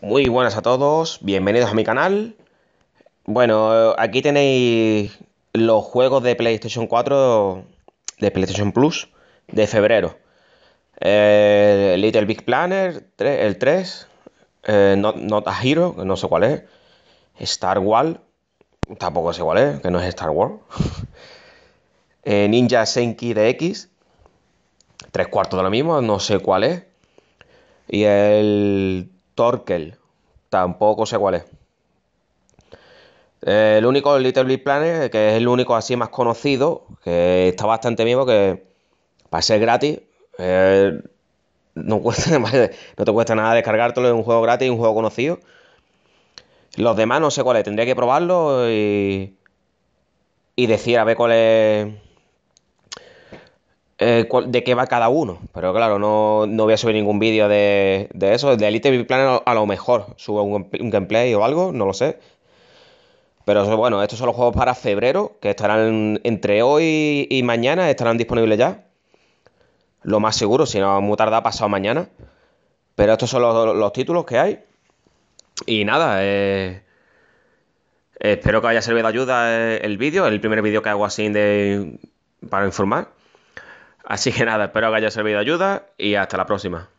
Muy buenas a todos, bienvenidos a mi canal. Bueno, eh, aquí tenéis los juegos de PlayStation 4, de PlayStation Plus, de febrero. Little Big Planner, el 3, eh, Not, a Hero, que no sé cuál es, Star Wars, tampoco sé cuál es, que no es Star Wars, eh, Ninja Senki X tres cuartos de lo mismo, no sé cuál es, y el Torkel. Tampoco sé cuál es. el único Little Big Planet, que es el único así más conocido, que está bastante bien que para ser gratis, eh, no, cuesta, no te cuesta nada descargártelo, es un juego gratis, un juego conocido. Los demás no sé cuál es, tendría que probarlo y, y decir a ver cuál es eh, de qué va cada uno. Pero claro, no, voy a subir ningún vídeo de, de, eso. De Elite Big a lo mejor subo un, gameplay o algo, no lo sé. Pero bueno, estos son los juegos para febrero, que estarán entre hoy y mañana, estarán disponibles ya. Lo más seguro, si no, muy tarda pasado mañana. Pero estos son los, títulos que hay. Y nada, eh, espero que haya servido de ayuda eh, el vídeo, el primer vídeo que hago así de, para informar. Así que nada, espero que haya servido de ayuda y hasta la próxima.